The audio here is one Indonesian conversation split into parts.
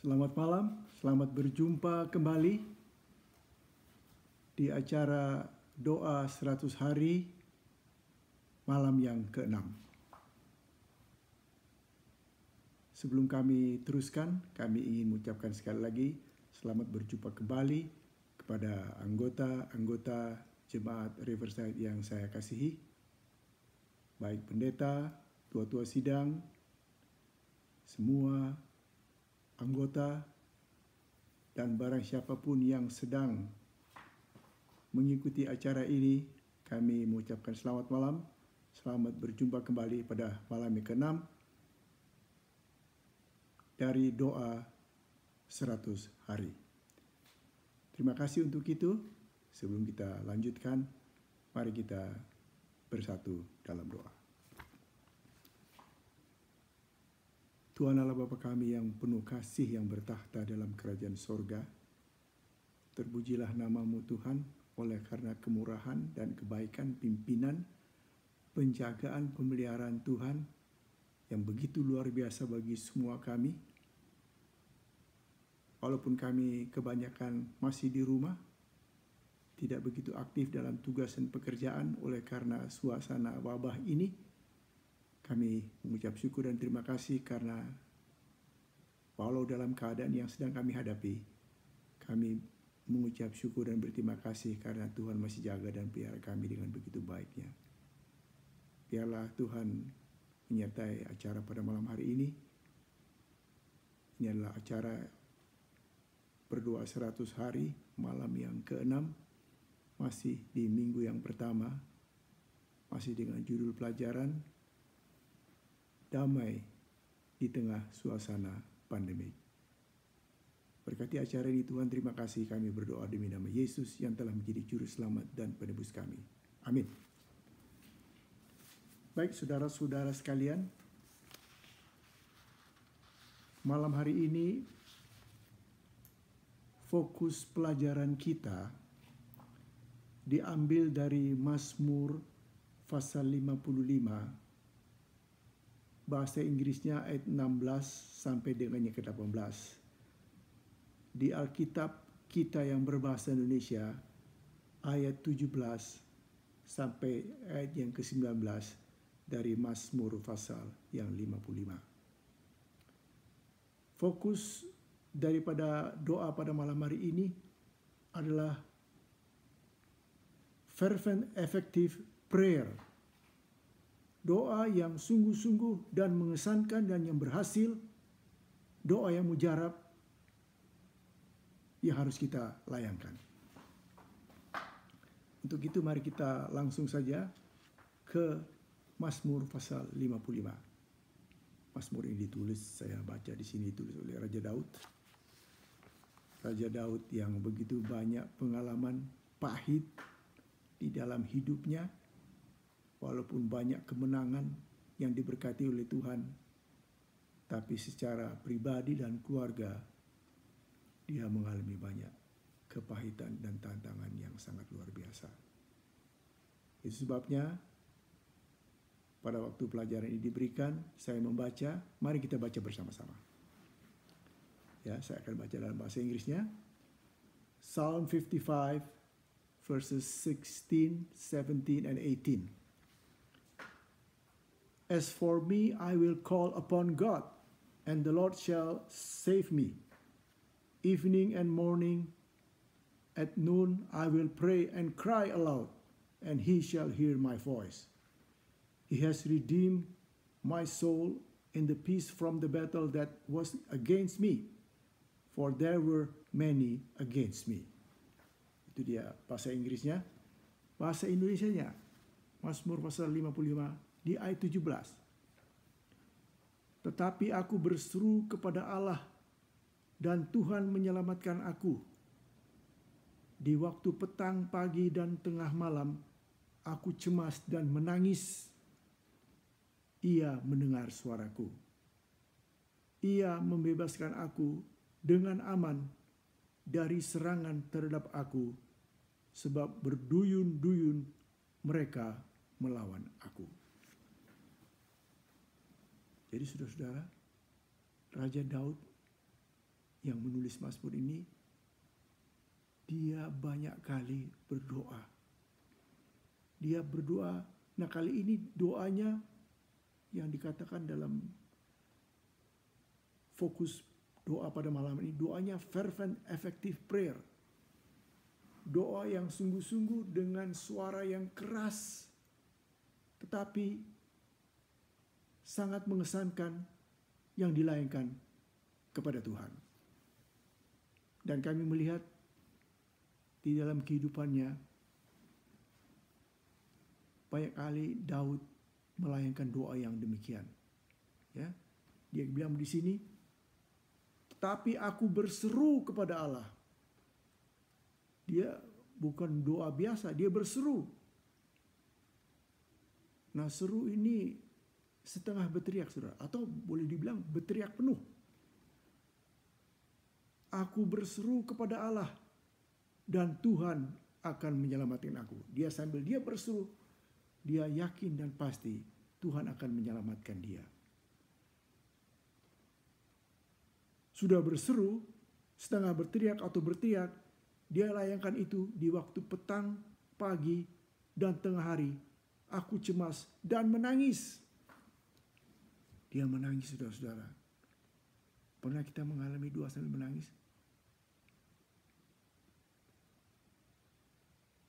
Selamat malam, selamat berjumpa kembali di acara Doa 100 Hari malam yang ke-6. Sebelum kami teruskan, kami ingin mengucapkan sekali lagi selamat berjumpa kembali kepada anggota-anggota jemaat Riverside yang saya kasihi, baik pendeta, tua-tua sidang, semua anggota, dan barang siapapun yang sedang mengikuti acara ini, kami mengucapkan selamat malam. Selamat berjumpa kembali pada malam yang ke-6 dari doa 100 hari. Terima kasih untuk itu. Sebelum kita lanjutkan, mari kita bersatu dalam doa. Tuhan Allah Bapa kami yang penuh kasih yang bertahta dalam kerajaan sorga, terpujilah namamu Tuhan oleh karena kemurahan dan kebaikan pimpinan, penjagaan pemeliharaan Tuhan yang begitu luar biasa bagi semua kami. Walaupun kami kebanyakan masih di rumah, tidak begitu aktif dalam tugas dan pekerjaan oleh karena suasana wabah ini, kami mengucap syukur dan terima kasih karena walau dalam keadaan yang sedang kami hadapi, kami mengucap syukur dan berterima kasih karena Tuhan masih jaga dan pelihara kami dengan begitu baiknya. Biarlah Tuhan menyertai acara pada malam hari ini. Ini adalah acara berdoa 100 hari, malam yang keenam, masih di minggu yang pertama, masih dengan judul pelajaran damai di tengah suasana pandemi. Berkati acara ini Tuhan, terima kasih kami berdoa demi nama Yesus yang telah menjadi juru selamat dan penebus kami. Amin. Baik saudara-saudara sekalian, malam hari ini fokus pelajaran kita diambil dari Mazmur pasal 55 bahasa Inggrisnya ayat 16 sampai dengan yang ke-18. Di Alkitab kita yang berbahasa Indonesia ayat 17 sampai ayat yang ke-19 dari Mazmur pasal yang 55. Fokus daripada doa pada malam hari ini adalah fervent effective prayer doa yang sungguh-sungguh dan mengesankan dan yang berhasil, doa yang mujarab, ya harus kita layankan. Untuk itu mari kita langsung saja ke Mazmur pasal 55. Mazmur ini ditulis, saya baca di sini ditulis oleh Raja Daud. Raja Daud yang begitu banyak pengalaman pahit di dalam hidupnya, walaupun banyak kemenangan yang diberkati oleh Tuhan, tapi secara pribadi dan keluarga, dia mengalami banyak kepahitan dan tantangan yang sangat luar biasa. Itu sebabnya, pada waktu pelajaran ini diberikan, saya membaca, mari kita baca bersama-sama. Ya, saya akan baca dalam bahasa Inggrisnya. Psalm 55 verses 16, 17, and 18. As for me, I will call upon God, and the Lord shall save me. Evening and morning, at noon, I will pray and cry aloud, and he shall hear my voice. He has redeemed my soul in the peace from the battle that was against me, for there were many against me. Itu dia bahasa Inggrisnya. Bahasa Indonesianya, Mazmur pasal 55 di ayat 17. Tetapi aku berseru kepada Allah dan Tuhan menyelamatkan aku. Di waktu petang, pagi, dan tengah malam, aku cemas dan menangis. Ia mendengar suaraku. Ia membebaskan aku dengan aman dari serangan terhadap aku, sebab berduyun-duyun mereka melawan aku. Jadi saudara-saudara, Raja Daud yang menulis Mazmur ini, dia banyak kali berdoa. Dia berdoa, nah kali ini doanya yang dikatakan dalam fokus doa pada malam ini, doanya fervent effective prayer. Doa yang sungguh-sungguh dengan suara yang keras, tetapi sangat mengesankan yang dilayangkan kepada Tuhan. Dan kami melihat di dalam kehidupannya banyak kali Daud melayangkan doa yang demikian. Ya. Dia bilang di sini, "Tapi aku berseru kepada Allah." Dia bukan doa biasa, dia berseru. Nah, seru ini setengah berteriak saudara atau boleh dibilang berteriak penuh. Aku berseru kepada Allah dan Tuhan akan menyelamatkan aku. Dia sambil dia berseru, dia yakin dan pasti Tuhan akan menyelamatkan dia. Sudah berseru, setengah berteriak atau berteriak, dia layangkan itu di waktu petang, pagi, dan tengah hari. Aku cemas dan menangis. Dia menangis, saudara-saudara. Pernah kita mengalami doa sambil menangis?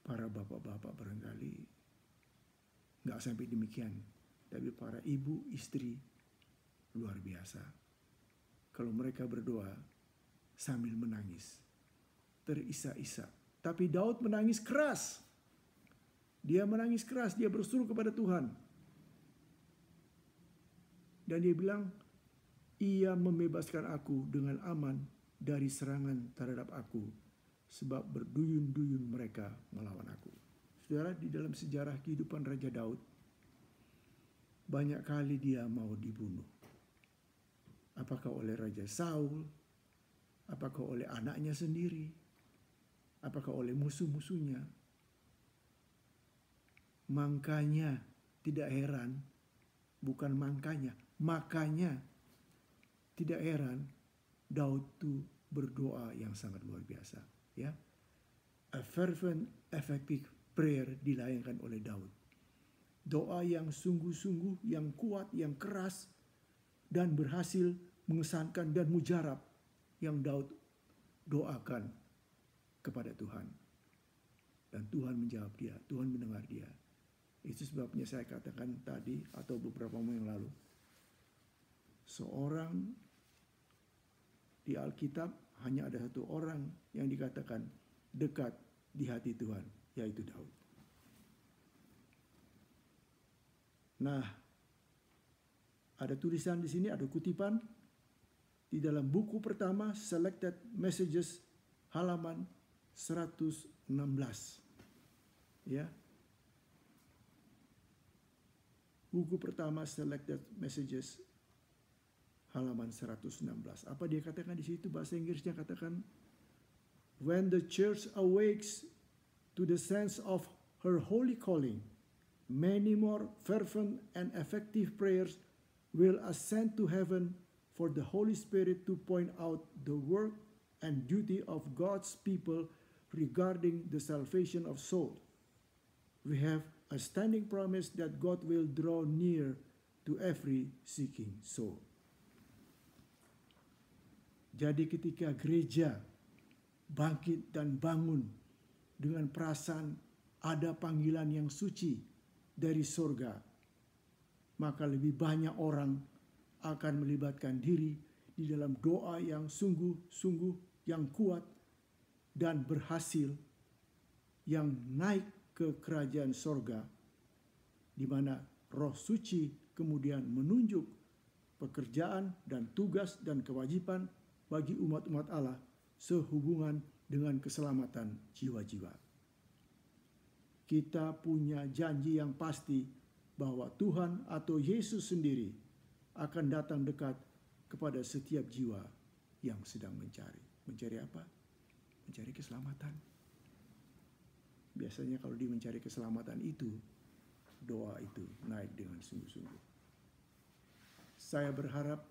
Para bapak-bapak barangkali nggak sampai demikian. Tapi para ibu, istri, luar biasa. Kalau mereka berdoa sambil menangis. Terisak-isak. Tapi Daud menangis keras. Dia menangis keras, dia berseru kepada Tuhan. Dan dia bilang, ia membebaskan aku dengan aman dari serangan terhadap aku. Sebab berduyun-duyun mereka melawan aku. Saudara, di dalam sejarah kehidupan Raja Daud, banyak kali dia mau dibunuh. Apakah oleh Raja Saul, apakah oleh anaknya sendiri, apakah oleh musuh-musuhnya. Makanya tidak heran, bukan mangkanya. Makanya tidak heran Daud itu berdoa yang sangat luar biasa. Ya, A fervent effective prayer dilayangkan oleh Daud. Doa yang sungguh-sungguh, yang kuat, yang keras, dan berhasil mengesankan dan mujarab yang Daud doakan kepada Tuhan. Dan Tuhan menjawab dia, Tuhan mendengar dia. Itu sebabnya saya katakan tadi atau beberapa momen yang lalu, seorang di Alkitab hanya ada satu orang yang dikatakan dekat di hati Tuhan, yaitu Daud. Nah, ada tulisan di sini, ada kutipan di dalam buku pertama Selected Messages halaman 116. Ya. Buku pertama Selected Messages halaman 116. Apa dia katakan di situ bahasa Inggrisnya katakan when the church awakes to the sense of her holy calling, many more fervent and effective prayers will ascend to heaven for the Holy Spirit to point out the work and duty of God's people regarding the salvation of soul. We have a standing promise that God will draw near to every seeking soul. Jadi ketika gereja bangkit dan bangun dengan perasaan ada panggilan yang suci dari sorga, maka lebih banyak orang akan melibatkan diri di dalam doa yang sungguh-sungguh, yang kuat, dan berhasil, yang naik ke kerajaan sorga, di mana roh suci kemudian menunjuk pekerjaan dan tugas dan kewajiban bagi umat-umat Allah sehubungan dengan keselamatan jiwa-jiwa. Kita punya janji yang pasti bahwa Tuhan atau Yesus sendiri akan datang dekat kepada setiap jiwa yang sedang mencari. Mencari apa? Mencari keselamatan. Biasanya kalau di mencari keselamatan itu, doa itu naik dengan sungguh-sungguh. Saya berharap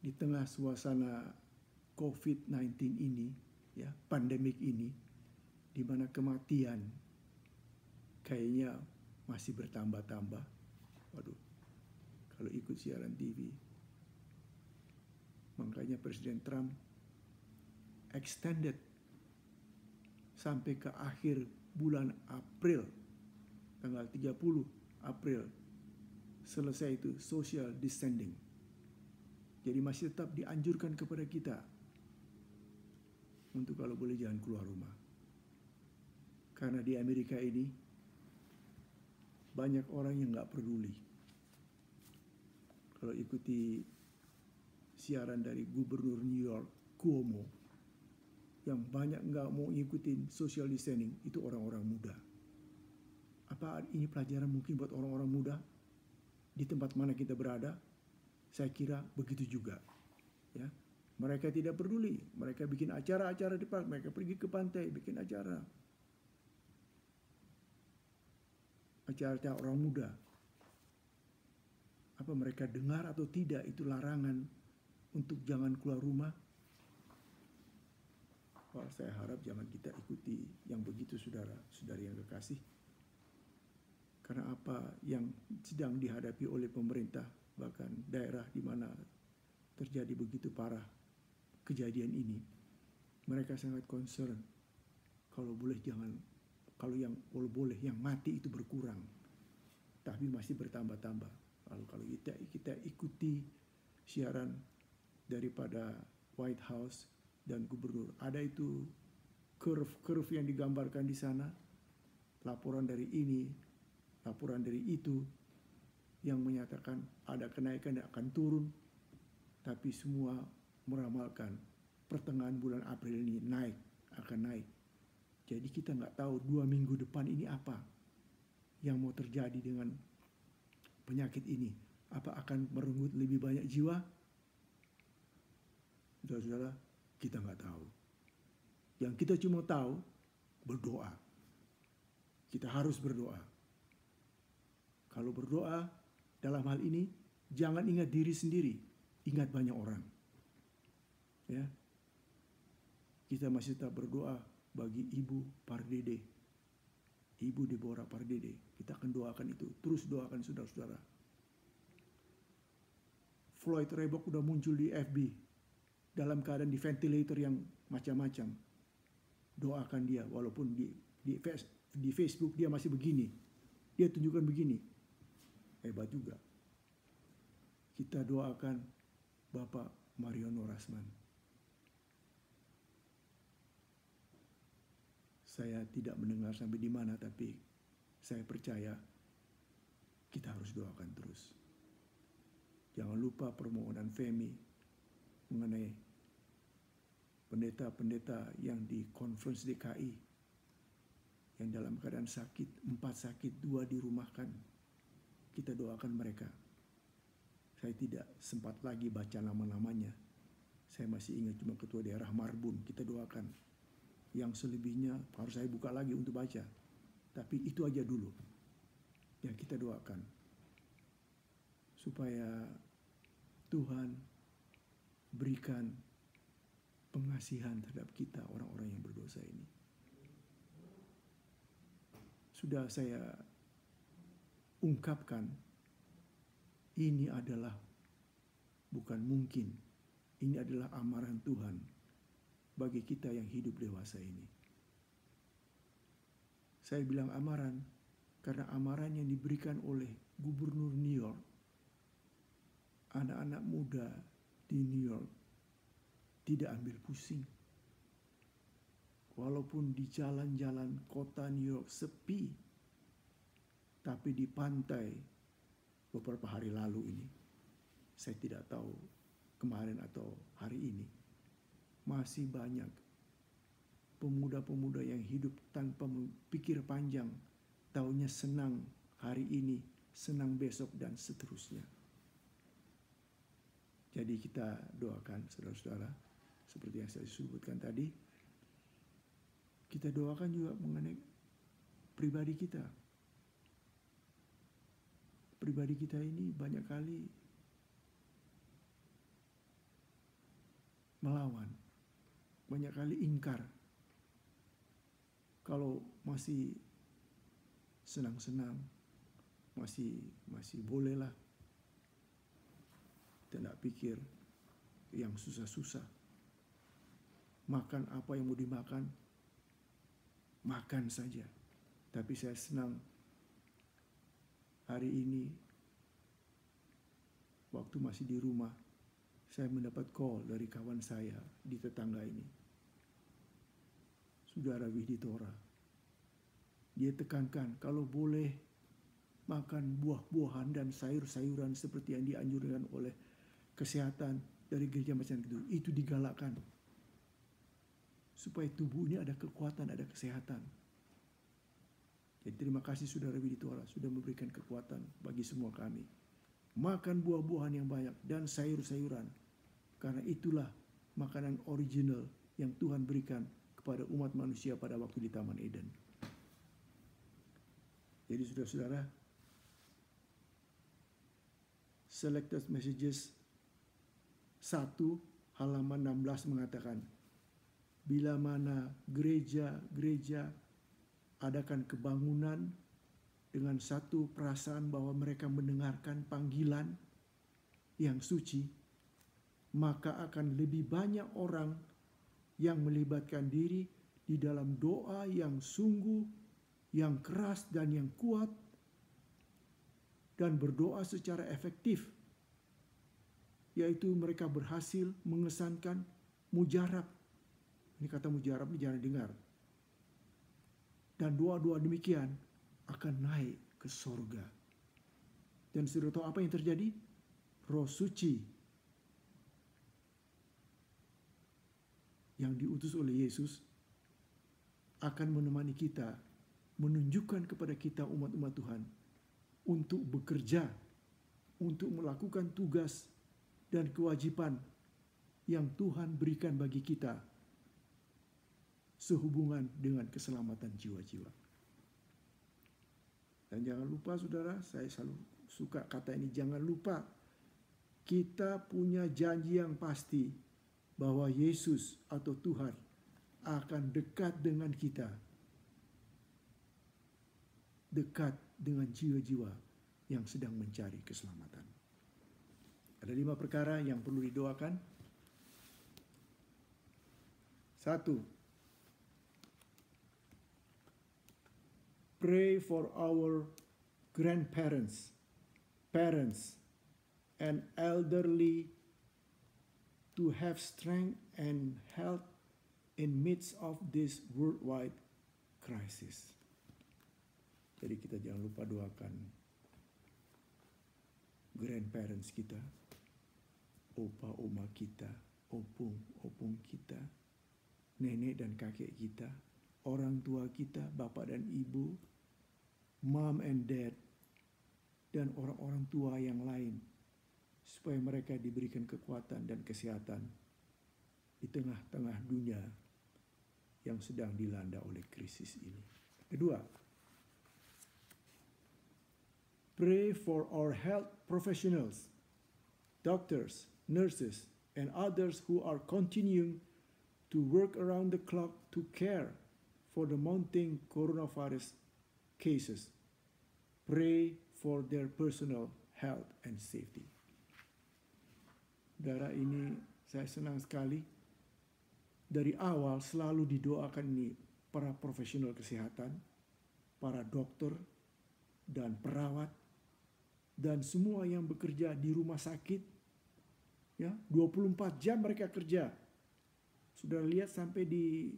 di tengah suasana COVID-19 ini, ya, pandemik ini, di mana kematian kayaknya masih bertambah-tambah. Waduh, kalau ikut siaran TV, makanya Presiden Trump extended sampai ke akhir bulan April, tanggal 30 April, selesai itu social distancing jadi masih tetap dianjurkan kepada kita untuk kalau boleh jangan keluar rumah. Karena di Amerika ini banyak orang yang nggak peduli. Kalau ikuti siaran dari Gubernur New York, Cuomo, yang banyak nggak mau ngikutin social distancing itu orang-orang muda. Apa ini pelajaran mungkin buat orang-orang muda? Di tempat mana kita berada, saya kira begitu juga. Ya. Mereka tidak peduli. Mereka bikin acara-acara di park. Mereka pergi ke pantai, bikin acara. Acara orang muda. Apa mereka dengar atau tidak itu larangan untuk jangan keluar rumah? Oh, saya harap jangan kita ikuti yang begitu saudara, saudari yang kekasih karena apa yang sedang dihadapi oleh pemerintah bahkan daerah di mana terjadi begitu parah kejadian ini mereka sangat concern kalau boleh jangan kalau yang kalau boleh yang mati itu berkurang tapi masih bertambah-tambah lalu kalau kita kita ikuti siaran daripada White House dan gubernur ada itu curve curve yang digambarkan di sana laporan dari ini laporan dari itu yang menyatakan ada kenaikan dan akan turun, tapi semua meramalkan pertengahan bulan April ini naik, akan naik. Jadi kita nggak tahu dua minggu depan ini apa yang mau terjadi dengan penyakit ini. Apa akan merenggut lebih banyak jiwa? Saudara-saudara, kita nggak tahu. Yang kita cuma tahu berdoa. Kita harus berdoa kalau berdoa dalam hal ini, jangan ingat diri sendiri, ingat banyak orang. Ya. Kita masih tetap berdoa bagi Ibu Pardede. Ibu Deborah Pardede. Kita akan doakan itu. Terus doakan saudara-saudara. Floyd Rebok udah muncul di FB. Dalam keadaan di ventilator yang macam-macam. Doakan dia walaupun di di, di Facebook dia masih begini. Dia tunjukkan begini hebat juga. Kita doakan Bapak Mariono Rasman. Saya tidak mendengar sampai di mana, tapi saya percaya kita harus doakan terus. Jangan lupa permohonan Femi mengenai pendeta-pendeta yang di konferensi DKI yang dalam keadaan sakit, empat sakit, dua dirumahkan kita doakan mereka. Saya tidak sempat lagi baca nama-namanya. Saya masih ingat cuma ketua daerah Marbun, kita doakan. Yang selebihnya harus saya buka lagi untuk baca. Tapi itu aja dulu yang kita doakan. Supaya Tuhan berikan pengasihan terhadap kita orang-orang yang berdosa ini. Sudah saya ungkapkan, ini adalah bukan mungkin, ini adalah amaran Tuhan bagi kita yang hidup dewasa ini. Saya bilang amaran karena amaran yang diberikan oleh Gubernur New York, anak-anak muda di New York tidak ambil pusing. Walaupun di jalan-jalan kota New York sepi tapi di pantai beberapa hari lalu ini, saya tidak tahu kemarin atau hari ini, masih banyak pemuda-pemuda yang hidup tanpa pikir panjang, taunya senang hari ini, senang besok, dan seterusnya. Jadi kita doakan saudara-saudara, seperti yang saya sebutkan tadi, kita doakan juga mengenai pribadi kita, pribadi kita ini banyak kali melawan, banyak kali ingkar. Kalau masih senang-senang, masih masih bolehlah. Tidak pikir yang susah-susah. Makan apa yang mau dimakan, makan saja. Tapi saya senang hari ini waktu masih di rumah saya mendapat call dari kawan saya di tetangga ini. Saudara Widitora. Dia tekankan kalau boleh makan buah-buahan dan sayur-sayuran seperti yang dianjurkan oleh kesehatan dari gereja macam itu. Itu digalakkan. Supaya tubuh ini ada kekuatan, ada kesehatan jadi terima kasih Saudara Widi Tuala sudah memberikan kekuatan bagi semua kami. Makan buah-buahan yang banyak dan sayur-sayuran. Karena itulah makanan original yang Tuhan berikan kepada umat manusia pada waktu di Taman Eden. Jadi saudara-saudara, Selected Messages 1 halaman 16 mengatakan, Bila mana gereja-gereja adakan kebangunan dengan satu perasaan bahwa mereka mendengarkan panggilan yang suci, maka akan lebih banyak orang yang melibatkan diri di dalam doa yang sungguh, yang keras, dan yang kuat, dan berdoa secara efektif, yaitu mereka berhasil mengesankan mujarab. Ini kata mujarab ini dengar dan dua-dua demikian akan naik ke sorga. Dan sudah tahu apa yang terjadi? Roh suci yang diutus oleh Yesus akan menemani kita, menunjukkan kepada kita umat-umat Tuhan untuk bekerja, untuk melakukan tugas dan kewajiban yang Tuhan berikan bagi kita sehubungan dengan keselamatan jiwa-jiwa. Dan jangan lupa saudara, saya selalu suka kata ini, jangan lupa kita punya janji yang pasti bahwa Yesus atau Tuhan akan dekat dengan kita. Dekat dengan jiwa-jiwa yang sedang mencari keselamatan. Ada lima perkara yang perlu didoakan. Satu, pray for our grandparents, parents, and elderly to have strength and health in midst of this worldwide crisis. Jadi kita jangan lupa doakan grandparents kita, opa oma kita, opung opung kita, nenek dan kakek kita, orang tua kita, bapak dan ibu, mom and dad, dan orang-orang tua yang lain, supaya mereka diberikan kekuatan dan kesehatan di tengah-tengah dunia yang sedang dilanda oleh krisis ini. Kedua, pray for our health professionals, doctors, nurses, and others who are continuing to work around the clock to care for the mounting coronavirus cases. Pray for their personal health and safety. Darah ini saya senang sekali. Dari awal selalu didoakan ini para profesional kesehatan, para dokter, dan perawat, dan semua yang bekerja di rumah sakit. Ya, 24 jam mereka kerja. Sudah lihat sampai di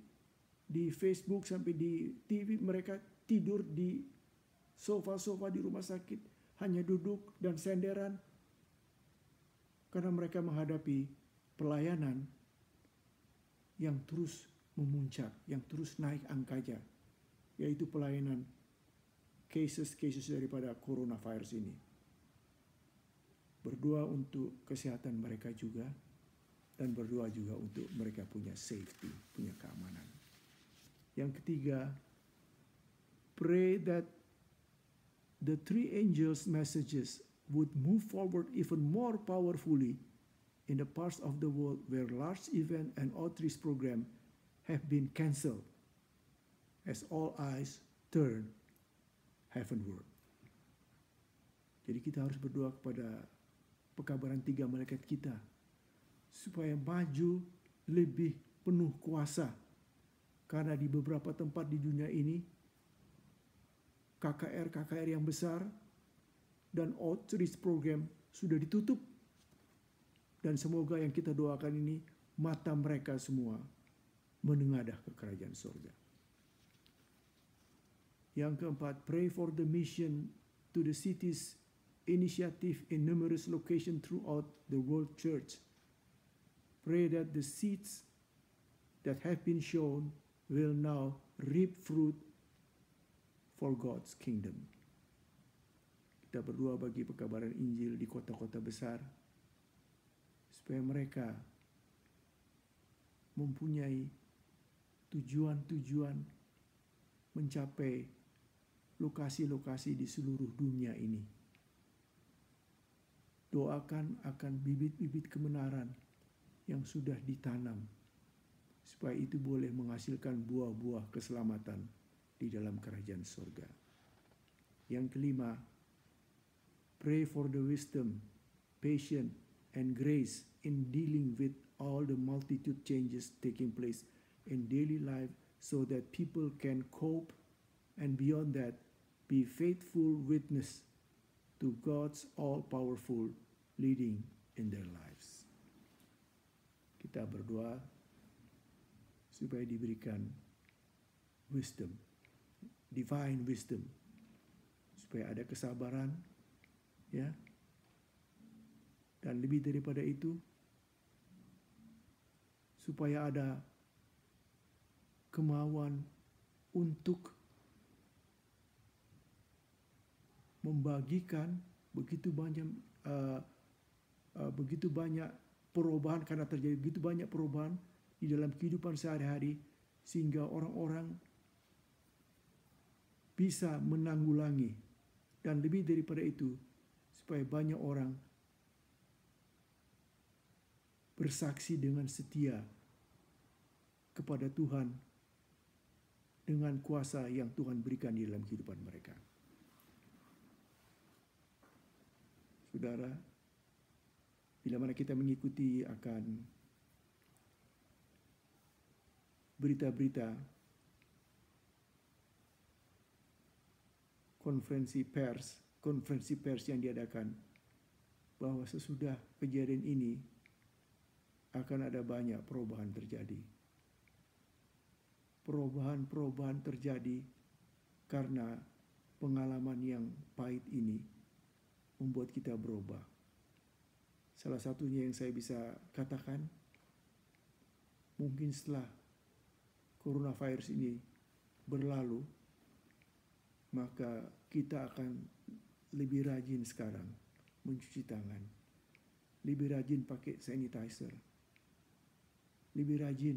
di Facebook sampai di TV mereka tidur di sofa-sofa di rumah sakit hanya duduk dan senderan karena mereka menghadapi pelayanan yang terus memuncak, yang terus naik angkanya, yaitu pelayanan cases-cases daripada coronavirus ini. Berdoa untuk kesehatan mereka juga, dan berdoa juga untuk mereka punya safety, punya keamanan. Yang ketiga, pray that the three angels' messages would move forward even more powerfully in the parts of the world where large event and outreach program have been cancelled as all eyes turn heavenward. Jadi kita harus berdoa kepada pekabaran tiga malaikat kita supaya maju lebih penuh kuasa karena di beberapa tempat di dunia ini, KKR-KKR yang besar dan outreach program sudah ditutup. Dan semoga yang kita doakan ini, mata mereka semua menengadah ke kerajaan sorga. Yang keempat, pray for the mission to the cities initiative in numerous location throughout the world church. Pray that the seeds that have been shown will now reap fruit for God's kingdom. Kita berdua bagi pekabaran Injil di kota-kota besar supaya mereka mempunyai tujuan-tujuan mencapai lokasi-lokasi di seluruh dunia ini. Doakan akan bibit-bibit kebenaran yang sudah ditanam supaya itu boleh menghasilkan buah-buah keselamatan di dalam kerajaan surga. Yang kelima, pray for the wisdom, patience, and grace in dealing with all the multitude changes taking place in daily life so that people can cope and beyond that be faithful witness to God's all-powerful leading in their lives. Kita berdoa supaya diberikan wisdom, divine wisdom, supaya ada kesabaran, ya. Dan lebih daripada itu, supaya ada kemauan untuk membagikan begitu banyak uh, uh, begitu banyak perubahan karena terjadi begitu banyak perubahan di dalam kehidupan sehari-hari sehingga orang-orang bisa menanggulangi dan lebih daripada itu supaya banyak orang bersaksi dengan setia kepada Tuhan dengan kuasa yang Tuhan berikan di dalam kehidupan mereka. Saudara, bila mana kita mengikuti akan berita-berita konferensi pers, konferensi pers yang diadakan bahwa sesudah kejadian ini akan ada banyak perubahan terjadi. Perubahan-perubahan terjadi karena pengalaman yang pahit ini membuat kita berubah. Salah satunya yang saya bisa katakan, mungkin setelah coronavirus ini berlalu, maka kita akan lebih rajin sekarang mencuci tangan, lebih rajin pakai sanitizer, lebih rajin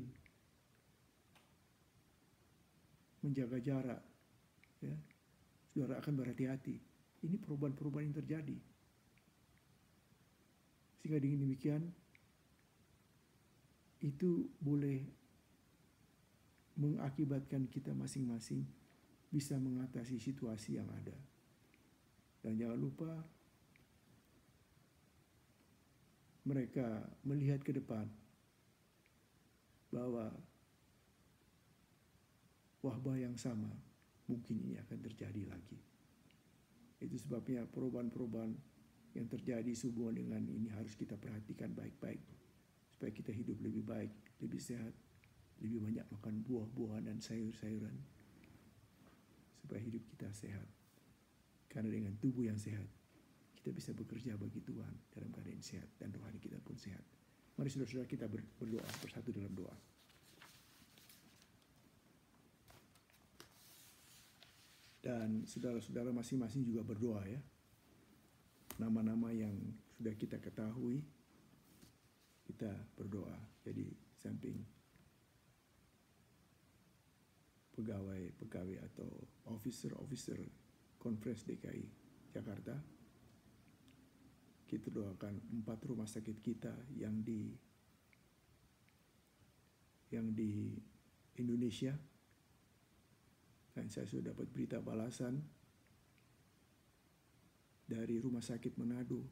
menjaga jarak. Ya. Saudara akan berhati-hati. Ini perubahan-perubahan yang terjadi. Sehingga dengan demikian, itu boleh mengakibatkan kita masing-masing bisa mengatasi situasi yang ada. Dan jangan lupa mereka melihat ke depan bahwa wabah yang sama mungkin ini akan terjadi lagi. Itu sebabnya perubahan-perubahan yang terjadi sehubungan dengan ini harus kita perhatikan baik-baik supaya kita hidup lebih baik, lebih sehat, lebih banyak makan buah-buahan dan sayur-sayuran supaya hidup kita sehat. Karena dengan tubuh yang sehat, kita bisa bekerja bagi Tuhan dalam keadaan sehat dan rohani kita pun sehat. Mari saudara-saudara kita berdoa bersatu dalam doa. Dan saudara-saudara masing-masing juga berdoa ya. Nama-nama yang sudah kita ketahui, kita berdoa. Jadi samping pegawai-pegawai atau officer-officer Konfres DKI Jakarta. Kita doakan empat rumah sakit kita yang di yang di Indonesia dan saya sudah dapat berita balasan dari Rumah Sakit Manado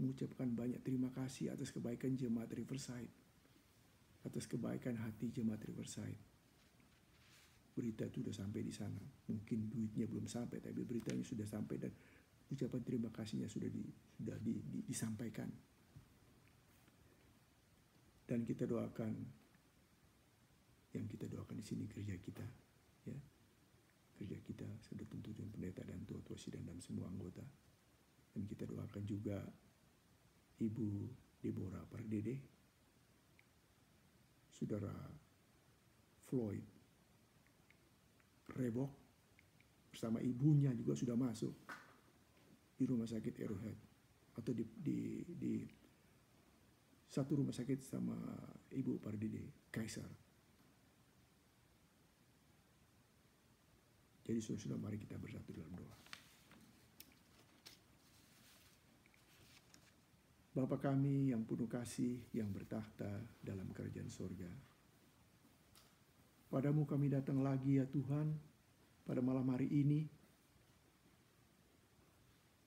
mengucapkan banyak terima kasih atas kebaikan jemaat Riverside, atas kebaikan hati jemaat Riverside berita itu sudah sampai di sana. Mungkin duitnya belum sampai, tapi beritanya sudah sampai dan ucapan terima kasihnya sudah di, sudah di, di, disampaikan. Dan kita doakan yang kita doakan di sini kerja kita, ya kerja kita sudah tentu dengan pendeta dan tua-tua sidang dan semua anggota. Dan kita doakan juga Ibu Deborah Pardede, Saudara Floyd Rebo bersama ibunya juga sudah masuk di rumah sakit Arrowhead atau di, di, di satu rumah sakit sama ibu Pardede Kaisar. Jadi sudah mari kita bersatu dalam doa. Bapa kami yang penuh kasih, yang bertahta dalam kerajaan sorga, Padamu kami datang lagi ya Tuhan pada malam hari ini.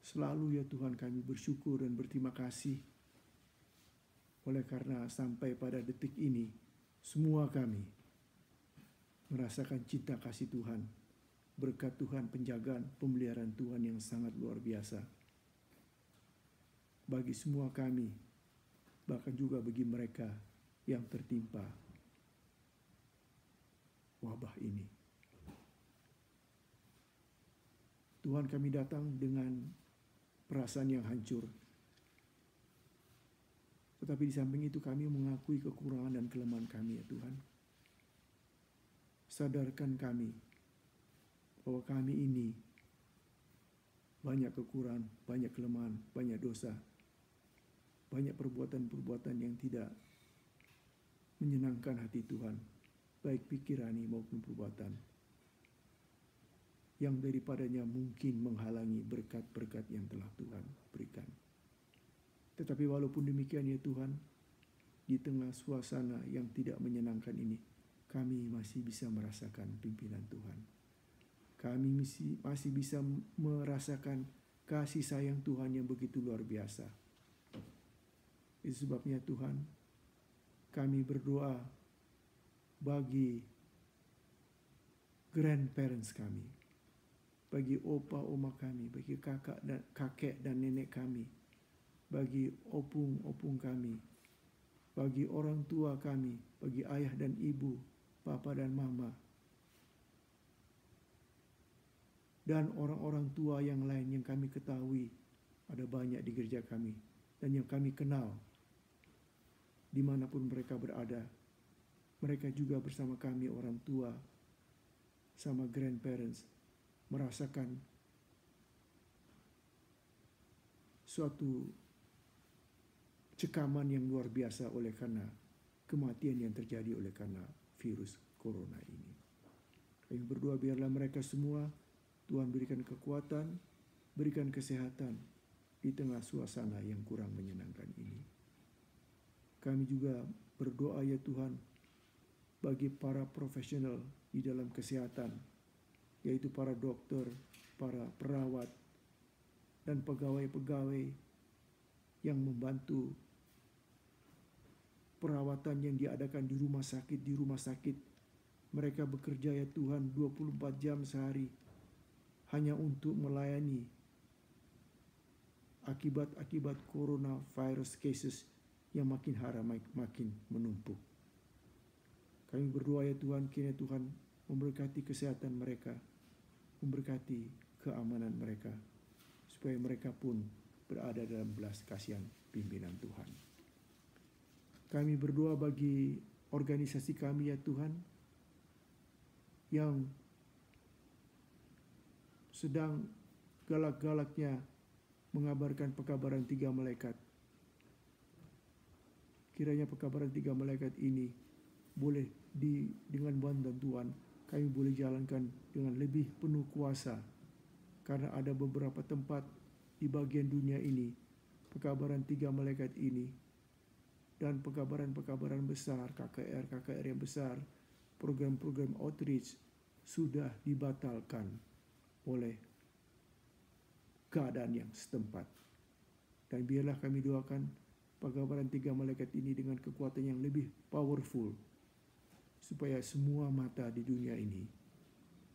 Selalu ya Tuhan kami bersyukur dan berterima kasih. Oleh karena sampai pada detik ini semua kami merasakan cinta kasih Tuhan. Berkat Tuhan, penjagaan, pemeliharaan Tuhan yang sangat luar biasa. Bagi semua kami, bahkan juga bagi mereka yang tertimpa wabah ini. Tuhan kami datang dengan perasaan yang hancur. Tetapi di samping itu kami mengakui kekurangan dan kelemahan kami ya Tuhan. Sadarkan kami bahwa kami ini banyak kekurangan, banyak kelemahan, banyak dosa, banyak perbuatan-perbuatan yang tidak menyenangkan hati Tuhan baik pikirani maupun perbuatan yang daripadanya mungkin menghalangi berkat-berkat yang telah Tuhan berikan. Tetapi walaupun demikian ya Tuhan, di tengah suasana yang tidak menyenangkan ini, kami masih bisa merasakan pimpinan Tuhan. Kami masih bisa merasakan kasih sayang Tuhan yang begitu luar biasa. Itu sebabnya Tuhan, kami berdoa bagi grandparents kami, bagi opa oma kami, bagi kakak dan kakek dan nenek kami, bagi opung-opung kami, bagi orang tua kami, bagi ayah dan ibu, papa dan mama, dan orang-orang tua yang lain yang kami ketahui ada banyak di gereja kami dan yang kami kenal dimanapun mereka berada mereka juga bersama kami orang tua, sama grandparents, merasakan suatu cekaman yang luar biasa oleh karena kematian yang terjadi oleh karena virus corona ini. Kami berdoa biarlah mereka semua Tuhan berikan kekuatan, berikan kesehatan di tengah suasana yang kurang menyenangkan ini. Kami juga berdoa ya Tuhan bagi para profesional di dalam kesehatan, yaitu para dokter, para perawat, dan pegawai-pegawai yang membantu perawatan yang diadakan di rumah sakit di rumah sakit. Mereka bekerja ya Tuhan 24 jam sehari hanya untuk melayani akibat-akibat coronavirus cases yang makin haram makin menumpuk. Kami berdoa ya Tuhan, kini Tuhan memberkati kesehatan mereka, memberkati keamanan mereka, supaya mereka pun berada dalam belas kasihan pimpinan Tuhan. Kami berdoa bagi organisasi kami ya Tuhan, yang sedang galak-galaknya mengabarkan pekabaran tiga malaikat. Kiranya pekabaran tiga malaikat ini boleh di dengan bantuan Tuhan kami boleh jalankan dengan lebih penuh kuasa karena ada beberapa tempat di bagian dunia ini pekabaran tiga malaikat ini dan pekabaran-pekabaran besar KKR-KKR yang besar program-program outreach sudah dibatalkan oleh keadaan yang setempat. Dan biarlah kami doakan pekabaran tiga malaikat ini dengan kekuatan yang lebih powerful supaya semua mata di dunia ini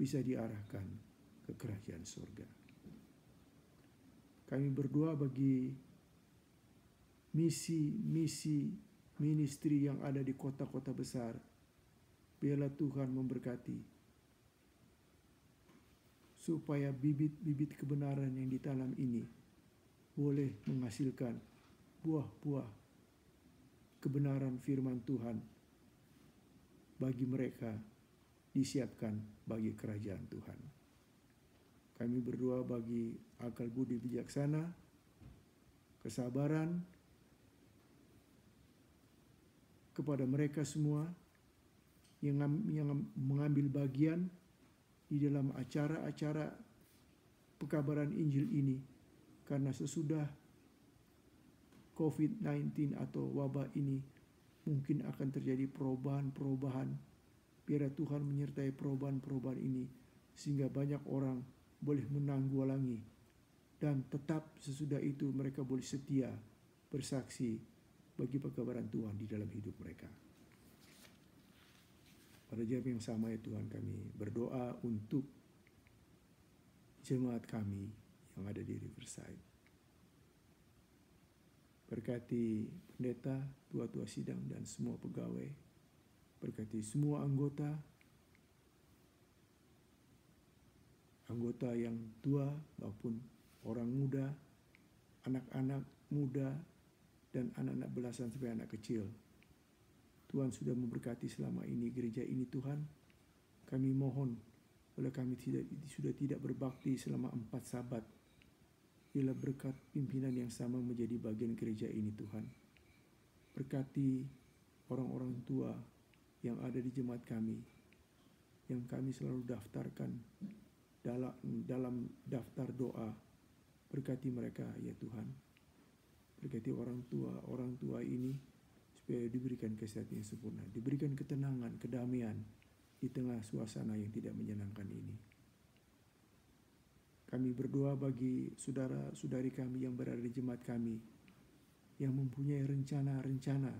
bisa diarahkan ke kerajaan surga. Kami berdoa bagi misi-misi ministry yang ada di kota-kota besar. Biarlah Tuhan memberkati supaya bibit-bibit kebenaran yang ditanam ini boleh menghasilkan buah-buah kebenaran firman Tuhan bagi mereka disiapkan bagi kerajaan Tuhan. Kami berdoa bagi akal budi bijaksana, kesabaran kepada mereka semua yang, mengambil bagian di dalam acara-acara pekabaran Injil ini karena sesudah COVID-19 atau wabah ini mungkin akan terjadi perubahan-perubahan. Biar Tuhan menyertai perubahan-perubahan ini sehingga banyak orang boleh menanggulangi dan tetap sesudah itu mereka boleh setia bersaksi bagi pekabaran Tuhan di dalam hidup mereka. Pada jam yang sama ya Tuhan kami berdoa untuk jemaat kami yang ada di Riverside. Berkati pendeta, tua-tua sidang, dan semua pegawai. Berkati semua anggota, anggota yang tua maupun orang muda, anak-anak muda, dan anak-anak belasan sampai anak kecil. Tuhan sudah memberkati selama ini gereja ini Tuhan. Kami mohon oleh kami tidak, sudah tidak berbakti selama empat sabat Bila berkat pimpinan yang sama menjadi bagian gereja ini Tuhan. Berkati orang-orang tua yang ada di jemaat kami, yang kami selalu daftarkan dalam, dalam daftar doa. Berkati mereka ya Tuhan. Berkati orang tua, orang tua ini supaya diberikan kesehatan yang sempurna, diberikan ketenangan, kedamaian di tengah suasana yang tidak menyenangkan ini. Kami berdoa bagi saudara-saudari kami yang berada di jemaat kami, yang mempunyai rencana-rencana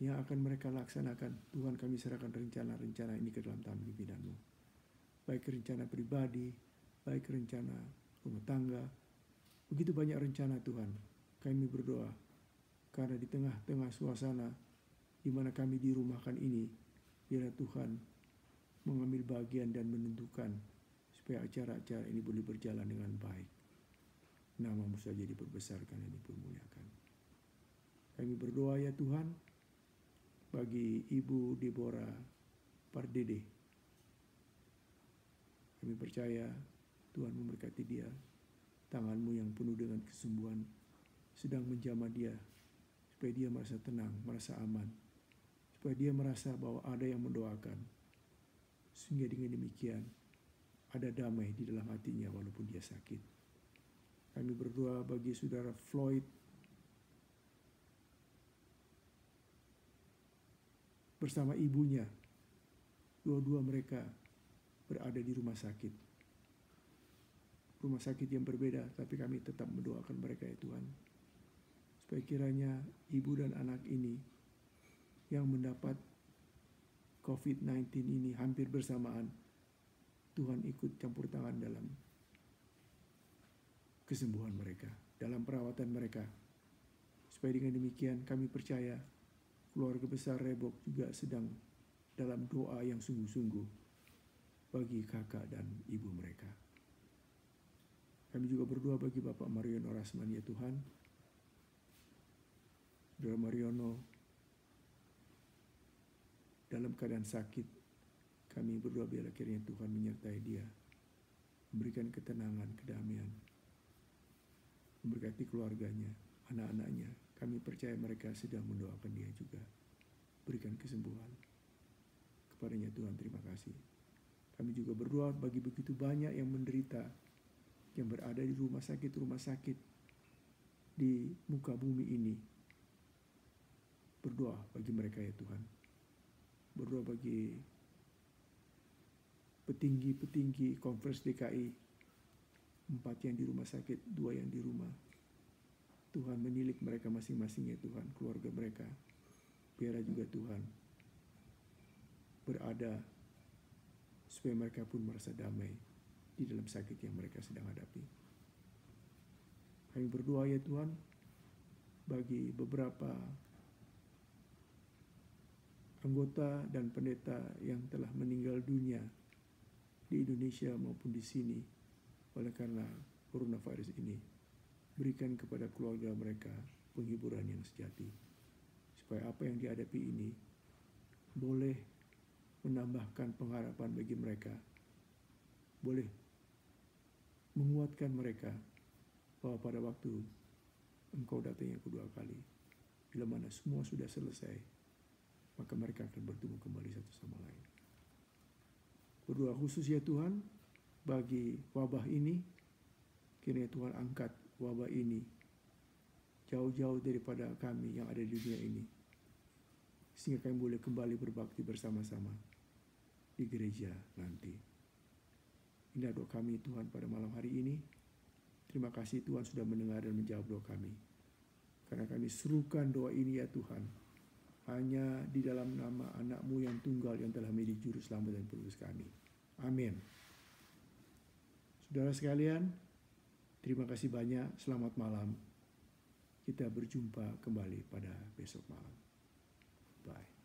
yang akan mereka laksanakan. Tuhan kami serahkan rencana-rencana ini ke dalam tangan pimpinanmu, Baik rencana pribadi, baik rencana rumah tangga, begitu banyak rencana Tuhan. Kami berdoa karena di tengah-tengah suasana di mana kami dirumahkan ini, biarlah Tuhan mengambil bagian dan menentukan supaya acara-acara ini boleh berjalan dengan baik. Namamu saja diperbesarkan dan dipermuliakan. Kami berdoa ya Tuhan bagi Ibu Deborah Pardede. Kami percaya Tuhan memberkati dia. Tanganmu yang penuh dengan kesembuhan sedang menjamah dia supaya dia merasa tenang, merasa aman. Supaya dia merasa bahwa ada yang mendoakan. Sehingga dengan demikian ada damai di dalam hatinya walaupun dia sakit. Kami berdoa bagi saudara Floyd bersama ibunya. Dua-dua mereka berada di rumah sakit. Rumah sakit yang berbeda, tapi kami tetap mendoakan mereka ya Tuhan. Supaya kiranya ibu dan anak ini yang mendapat COVID-19 ini hampir bersamaan Tuhan ikut campur tangan dalam kesembuhan mereka, dalam perawatan mereka. Supaya dengan demikian kami percaya keluarga besar Rebok juga sedang dalam doa yang sungguh-sungguh bagi kakak dan ibu mereka. Kami juga berdoa bagi Bapak Mariono Rasman, ya Tuhan. Saudara Mariono dalam keadaan sakit kami berdoa biar kiranya Tuhan menyertai dia. Memberikan ketenangan, kedamaian. Memberkati keluarganya, anak-anaknya. Kami percaya mereka sedang mendoakan dia juga. Berikan kesembuhan. Kepadanya Tuhan terima kasih. Kami juga berdoa bagi begitu banyak yang menderita, yang berada di rumah sakit-rumah sakit di muka bumi ini. Berdoa bagi mereka ya Tuhan. Berdoa bagi petinggi-petinggi Konferensi DKI. Empat yang di rumah sakit, dua yang di rumah. Tuhan menilik mereka masing-masing ya Tuhan, keluarga mereka. Biarlah juga Tuhan berada supaya mereka pun merasa damai di dalam sakit yang mereka sedang hadapi. Kami berdoa ya Tuhan bagi beberapa anggota dan pendeta yang telah meninggal dunia di Indonesia maupun di sini oleh karena coronavirus ini. Berikan kepada keluarga mereka penghiburan yang sejati. Supaya apa yang dihadapi ini boleh menambahkan pengharapan bagi mereka. Boleh menguatkan mereka bahwa pada waktu engkau datang yang kedua kali, bila mana semua sudah selesai, maka mereka akan bertemu kembali satu sama lain berdoa khusus ya Tuhan bagi wabah ini. Kiranya Tuhan angkat wabah ini jauh-jauh daripada kami yang ada di dunia ini. Sehingga kami boleh kembali berbakti bersama-sama di gereja nanti. Inilah doa kami Tuhan pada malam hari ini. Terima kasih Tuhan sudah mendengar dan menjawab doa kami. Karena kami serukan doa ini ya Tuhan. Hanya di dalam nama anakmu yang tunggal yang telah menjadi juru selamat dan penebus kami. Amin. Saudara sekalian, terima kasih banyak. Selamat malam. Kita berjumpa kembali pada besok malam. Bye.